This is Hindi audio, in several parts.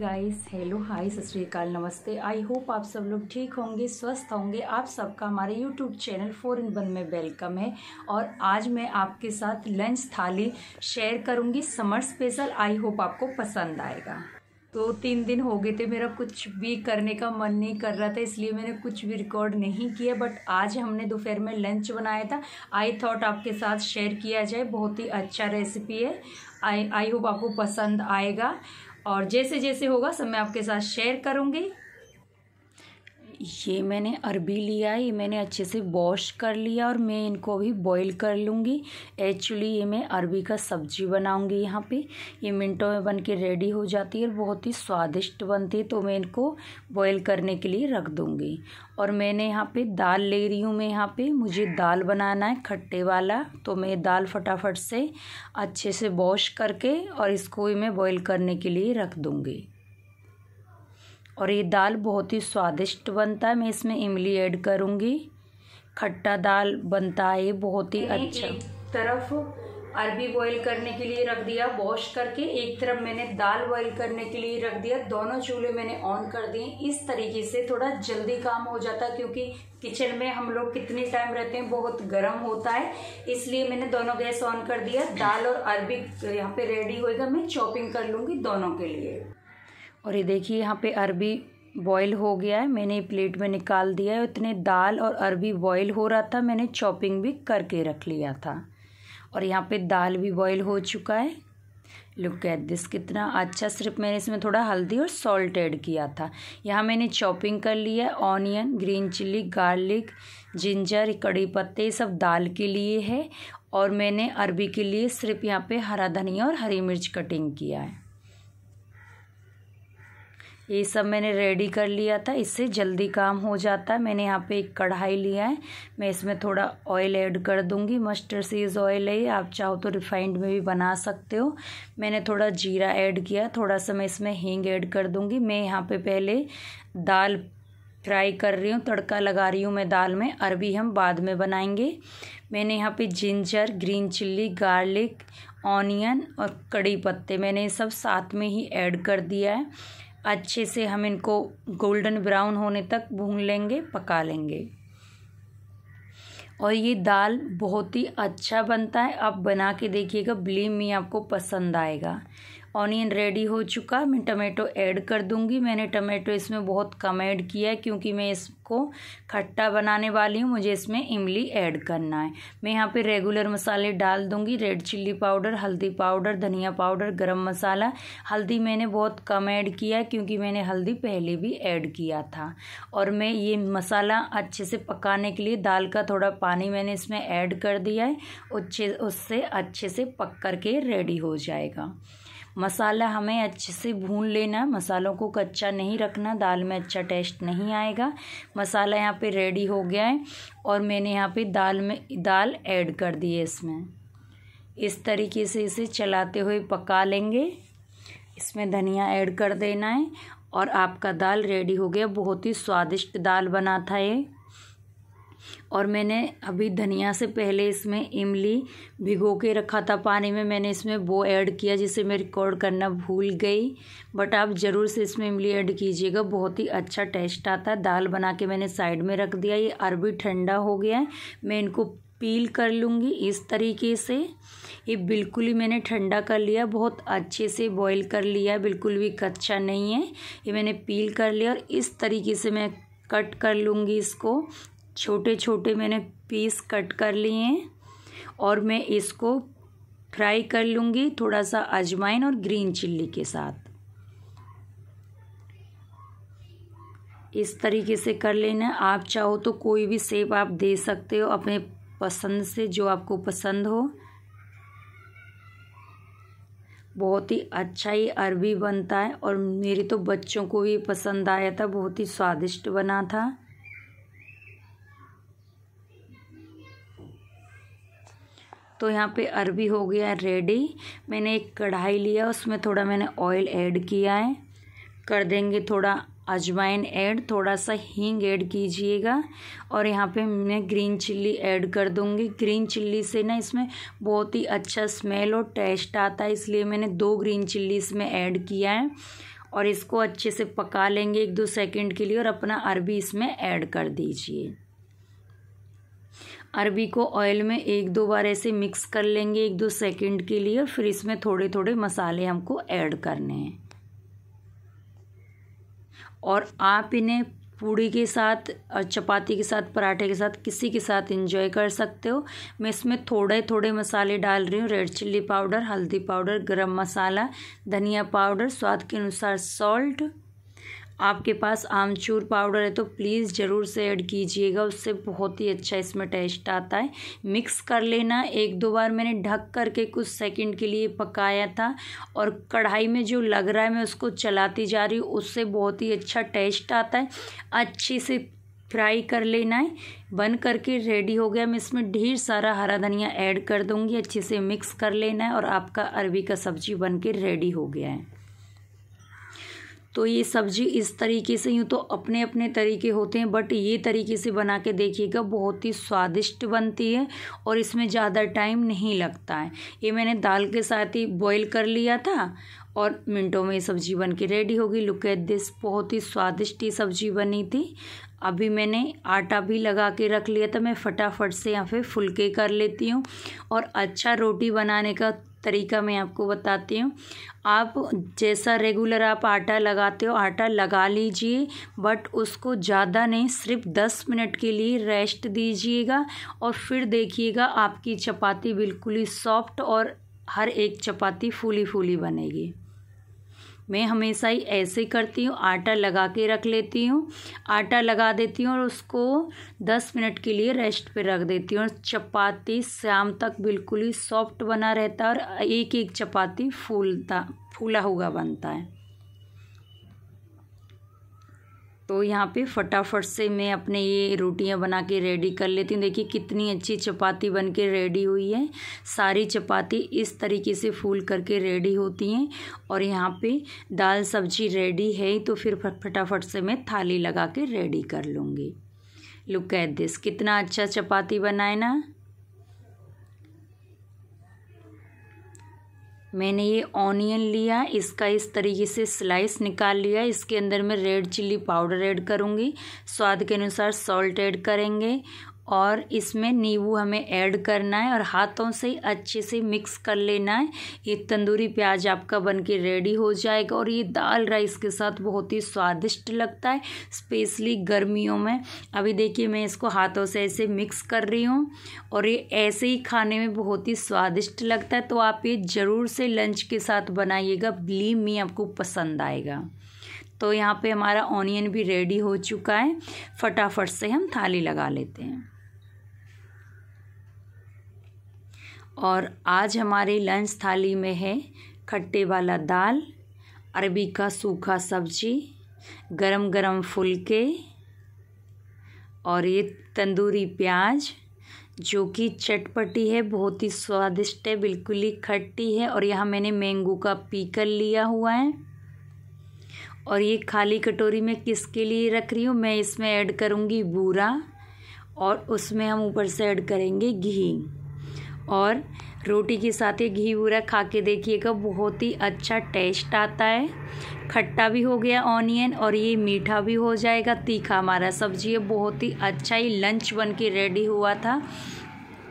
गाइस हेलो हाय सत श्रीकाल नमस्ते आई होप आप सब लोग ठीक होंगे स्वस्थ होंगे आप सबका हमारे YouTube channel four in one में वेलकम है और आज मैं आपके साथ लंच थाली शेयर करूंगी समर स्पेशल आई होप आपको पसंद आएगा तो तीन दिन हो गए थे मेरा कुछ भी करने का मन नहीं कर रहा था इसलिए मैंने कुछ भी रिकॉर्ड नहीं किया बट आज हमने दोपहर में लंच बनाया था आई थॉट आपके साथ शेयर किया जाए बहुत ही अच्छा रेसिपी है आई आई होप आपको पसंद आएगा और जैसे जैसे होगा सब मैं आपके साथ शेयर करूँगी ये मैंने अरबी लिया ये मैंने अच्छे से वॉश कर लिया और मैं इनको अभी बॉईल कर लूँगी एक्चुअली ये मैं अरबी का सब्जी बनाऊँगी यहाँ पे ये मिनटों में बन के रेडी हो जाती है और बहुत ही स्वादिष्ट बनती है तो मैं इनको बॉईल करने के लिए रख दूँगी और मैंने यहाँ पे दाल ले रही हूँ मैं यहाँ पर मुझे दाल बनाना है खट्टे वाला तो मैं दाल फटाफट से अच्छे से वॉश करके और इसको मैं बॉयल करने के लिए रख दूँगी और ये दाल बहुत ही स्वादिष्ट बनता है मैं इसमें इमली ऐड करूँगी खट्टा दाल बनता है ये बहुत ही अच्छा तरफ अरबी बॉईल करने के लिए रख दिया वॉश करके एक तरफ मैंने दाल बॉईल करने के लिए रख दिया दोनों चूल्हे मैंने ऑन कर दिए इस तरीके से थोड़ा जल्दी काम हो जाता क्योंकि किचन में हम लोग कितने टाइम रहते हैं बहुत गर्म होता है इसलिए मैंने दोनों गैस ऑन कर दिया दाल और अरबी यहाँ पे रेडी होएगा मैं चॉपिंग कर लूँगी दोनों के लिए और ये देखिए यहाँ पे अरबी बॉईल हो गया है मैंने प्लेट में निकाल दिया है इतने दाल और अरबी बॉईल हो रहा था मैंने चॉपिंग भी करके रख लिया था और यहाँ पे दाल भी बॉईल हो चुका है लुक एट दिस कितना अच्छा सिर्फ मैंने इसमें थोड़ा हल्दी और सॉल्ट ऐड किया था यहाँ मैंने चॉपिंग कर लिया onion green chilli garlic ginger कड़ी पत्ते सब दाल के लिए है और मैंने अरबी के लिए सिर्फ यहाँ पे हरा धनिया और हरी मिर्च कटिंग किया है ये सब मैंने रेडी कर लिया था इससे जल्दी काम हो जाता है मैंने यहाँ पे एक कढ़ाई लिया है मैं इसमें थोड़ा ऑयल ऐड कर दूँगी मस्टर्ड सीज ऑयल है आप चाहो तो रिफाइंड में भी बना सकते हो मैंने थोड़ा जीरा ऐड किया थोड़ा सा मैं इसमें हींग ऐड कर दूँगी मैं यहाँ पे पहले दाल फ्राई कर रही हूँ तड़का लगा रही हूँ मैं दाल में अरबी हम बाद में बनाएंगे मैंने यहाँ पे ginger green chilli garlic onion और कड़ी पत्ते मैंने ये सब साथ में ही ऐड कर दिया है अच्छे से हम इनको गोल्डन ब्राउन होने तक भून लेंगे पका लेंगे और ये दाल बहुत ही अच्छा बनता है आप बना के देखिएगा बिलीव मी आपको पसंद आएगा ऑनियन रेडी हो चुका मैं टमाटो ऐड कर दूंगी मैंने टमाटो इसमें बहुत कम ऐड किया है क्योंकि मैं इसको खट्टा बनाने वाली हूँ मुझे इसमें इमली ऐड करना है मैं यहाँ पे रेगुलर मसाले डाल दूंगी रेड चिल्ली पाउडर हल्दी पाउडर धनिया पाउडर गरम मसाला हल्दी मैंने बहुत कम ऐड किया है क्योंकि मैंने हल्दी पहले भी ऐड किया था और मैं ये मसाला अच्छे से पकाने के लिए दाल का थोड़ा पानी मैंने इसमें ऐड कर दिया है उससे उससे अच्छे से पक कर के रेडी हो जाएगा मसाला हमें अच्छे से भून लेना मसालों को कच्चा नहीं रखना दाल में अच्छा टेस्ट नहीं आएगा मसाला यहाँ पे रेडी हो गया है और मैंने यहाँ पे दाल में दाल ऐड कर दी है इसमें इस तरीके से इसे चलाते हुए पका लेंगे इसमें धनिया ऐड कर देना है और आपका दाल रेडी हो गया बहुत ही स्वादिष्ट दाल बना था ये और मैंने अभी धनिया से पहले इसमें इमली भिगो के रखा था पानी में मैंने इसमें वो ऐड किया जिसे मैं रिकॉर्ड करना भूल गई बट आप ज़रूर से इसमें इमली ऐड कीजिएगा बहुत ही अच्छा टेस्ट आता है दाल बना के मैंने साइड में रख दिया ये अरबी ठंडा हो गया है मैं इनको पील कर लूँगी इस तरीके से ये बिल्कुल ही मैंने ठंडा कर लिया बहुत अच्छे से बॉईल कर लिया बिल्कुल भी कच्चा नहीं है ये मैंने पील कर लिया और इस तरीके से मैं कट कर लूँगी इसको छोटे छोटे मैंने पीस कट कर लिए हैं और मैं इसको फ्राई कर लूँगी थोड़ा सा अजवाइन और ग्रीन चिल्ली के साथ इस तरीके से कर लेना आप चाहो तो कोई भी सेप आप दे सकते हो अपने पसंद से जो आपको पसंद हो बहुत ही अच्छा ही अरबी बनता है और मेरे तो बच्चों को भी पसंद आया था बहुत ही स्वादिष्ट बना था तो यहाँ पे अरबी हो गया रेडी मैंने एक कढ़ाई लिया उसमें थोड़ा मैंने ऑयल ऐड किया है कर देंगे थोड़ा अजवाइन ऐड थोड़ा सा हींग ऐड कीजिएगा और यहाँ पे मैं ग्रीन चिल्ली ऐड कर दूँगी ग्रीन चिल्ली से ना इसमें बहुत ही अच्छा स्मेल और टेस्ट आता है इसलिए मैंने दो ग्रीन चिल्ली इसमें ऐड किया है और इसको अच्छे से पका लेंगे एक दो सेकंड के लिए और अपना अरबी इसमें ऐड कर दीजिए अरबी को ऑयल में एक दो बार ऐसे मिक्स कर लेंगे एक दो सेकंड के लिए फिर इसमें थोड़े थोड़े मसाले हमको ऐड करने हैं और आप इन्हें पूड़ी के साथ चपाती के साथ पराठे के साथ किसी के साथ इंजॉय कर सकते हो मैं इसमें थोड़े थोड़े मसाले डाल रही हूँ रेड चिल्ली पाउडर हल्दी पाउडर गरम मसाला धनिया पाउडर स्वाद के अनुसार सॉल्ट आपके पास आमचूर पाउडर है तो प्लीज़ ज़रूर से ऐड कीजिएगा उससे बहुत ही अच्छा इसमें टेस्ट आता है मिक्स कर लेना एक दो बार मैंने ढक करके कुछ सेकंड के लिए पकाया था और कढ़ाई में जो लग रहा है मैं उसको चलाती जा रही हूँ उससे बहुत ही अच्छा टेस्ट आता है अच्छे से फ्राई कर लेना है बन करके रेडी हो गया मैं इसमें ढेर सारा हरा धनिया ऐड कर दूँगी अच्छे से मिक्स कर लेना है और आपका अरबी का सब्जी बन के रेडी हो गया है तो ये सब्जी इस तरीके से यूँ तो अपने अपने तरीके होते हैं बट ये तरीके से बना के देखिएगा बहुत ही स्वादिष्ट बनती है और इसमें ज़्यादा टाइम नहीं लगता है ये मैंने दाल के साथ ही बॉईल कर लिया था और मिनटों में ये सब्ज़ी बन के रेडी होगी लुक एट दिस बहुत ही स्वादिष्ट ये सब्ज़ी बनी थी अभी मैंने आटा भी लगा के रख लिया था मैं फटाफट से यहाँ पे फुलके कर लेती हूँ और अच्छा रोटी बनाने का तरीका मैं आपको बताती हूँ आप जैसा रेगुलर आप आटा लगाते हो आटा लगा लीजिए बट उसको ज़्यादा नहीं सिर्फ दस मिनट के लिए रेस्ट दीजिएगा और फिर देखिएगा आपकी चपाती बिल्कुल ही सॉफ्ट और हर एक चपाती फूली फूली बनेगी मैं हमेशा ही ऐसे करती हूँ आटा लगा के रख लेती हूँ आटा लगा देती हूँ और उसको दस मिनट के लिए रेस्ट पे रख देती हूँ चपाती शाम तक बिल्कुल ही सॉफ्ट बना रहता है और एक एक चपाती फूलता फूला हुआ बनता है तो यहाँ पे फटाफट से मैं अपने ये रोटियाँ बना के रेडी कर लेती हूँ देखिए कितनी अच्छी चपाती बन के रेडी हुई है सारी चपाती इस तरीके से फूल करके रेडी होती हैं और यहाँ पे दाल सब्जी रेडी है तो फिर फटाफट से मैं थाली लगा के रेडी कर लूँगी लुक एट दिस कितना अच्छा चपाती बनाए ना मैंने ये ऑनियन लिया इसका इस तरीके से स्लाइस निकाल लिया इसके अंदर मैं रेड चिल्ली पाउडर ऐड करूँगी स्वाद के अनुसार सॉल्ट ऐड करेंगे और इसमें नींबू हमें ऐड करना है और हाथों से अच्छे से मिक्स कर लेना है ये तंदूरी प्याज आपका बन के रेडी हो जाएगा और ये दाल राइस के साथ बहुत ही स्वादिष्ट लगता है स्पेशली गर्मियों में अभी देखिए मैं इसको हाथों से ऐसे मिक्स कर रही हूँ और ये ऐसे ही खाने में बहुत ही स्वादिष्ट लगता है तो आप ये ज़रूर से लंच के साथ बनाइएगा बिलीव मी आपको पसंद आएगा तो यहाँ पे हमारा ऑनियन भी रेडी हो चुका है फटाफट से हम थाली लगा लेते हैं और आज हमारे लंच थाली में है खट्टे वाला दाल अरबी का सूखा सब्जी गरम गरम फुलके और ये तंदूरी प्याज जो कि चटपटी है बहुत ही स्वादिष्ट है बिल्कुल ही खट्टी है और यहाँ मैंने मैंगो का पीकल लिया हुआ है और ये खाली कटोरी में किसके लिए रख रही हूँ मैं इसमें ऐड करूँगी बूरा और उसमें हम ऊपर से ऐड करेंगे घी और रोटी के साथ ये घी वूरा खा के देखिएगा बहुत ही अच्छा टेस्ट आता है खट्टा भी हो गया ऑनियन और ये मीठा भी हो जाएगा तीखा हमारा सब्जी ये बहुत ही अच्छा ही लंच बन के रेडी हुआ था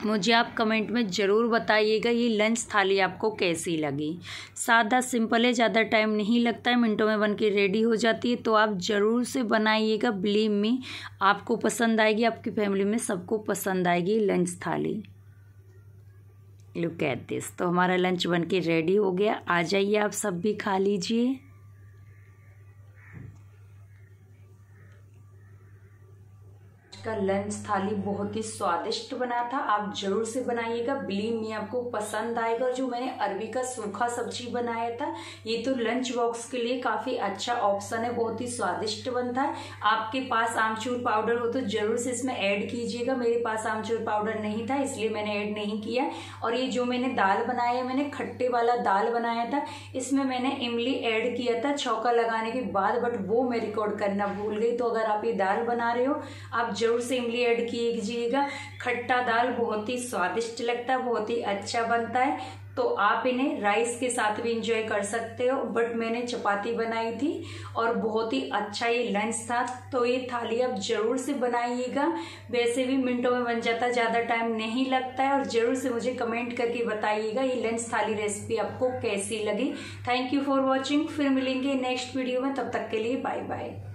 मुझे आप कमेंट में ज़रूर बताइएगा ये लंच थाली आपको कैसी लगी सादा सिंपल है ज़्यादा टाइम नहीं लगता है मिनटों में बन के रेडी हो जाती है तो आप ज़रूर से बनाइएगा बिलीव में आपको पसंद आएगी आपकी फैमिली में सबको पसंद आएगी लंच थाली लुक एट दिस तो हमारा लंच बनके रेडी हो गया आ जाइए आप सब भी खा लीजिए का लंच थाली बहुत ही स्वादिष्ट बना था आप जरूर से बनाइएगा बिलीव मी आपको पसंद आएगा और जो मैंने अरबी का सूखा सब्जी बनाया था ये तो लंच बॉक्स के लिए काफी अच्छा ऑप्शन है बहुत ही स्वादिष्ट बनता है आपके पास आमचूर पाउडर हो तो जरूर से इसमें ऐड कीजिएगा मेरे पास आमचूर पाउडर नहीं था इसलिए मैंने ऐड नहीं किया और ये जो मैंने दाल बनाया है मैंने खट्टे वाला दाल बनाया था इसमें मैंने इमली ऐड किया था छौका लगाने के बाद बट वो मैं रिकॉर्ड करना भूल गई तो अगर आप ये दाल बना रहे हो आप जरूर जरूर से इमली ऐड कीजिएगा खट्टा दाल बहुत ही स्वादिष्ट लगता है बहुत ही अच्छा बनता है तो आप इन्हें राइस के साथ भी इंजॉय कर सकते हो बट मैंने चपाती बनाई थी और बहुत ही अच्छा ये लंच था तो ये थाली आप जरूर से बनाइएगा वैसे भी मिनटों में बन जाता ज़्यादा टाइम नहीं लगता है और ज़रूर से मुझे कमेंट करके बताइएगा ये लंच थाली रेसिपी आपको कैसी लगी थैंक यू फॉर वॉचिंग फिर मिलेंगे नेक्स्ट वीडियो में तब तक के लिए बाय बाय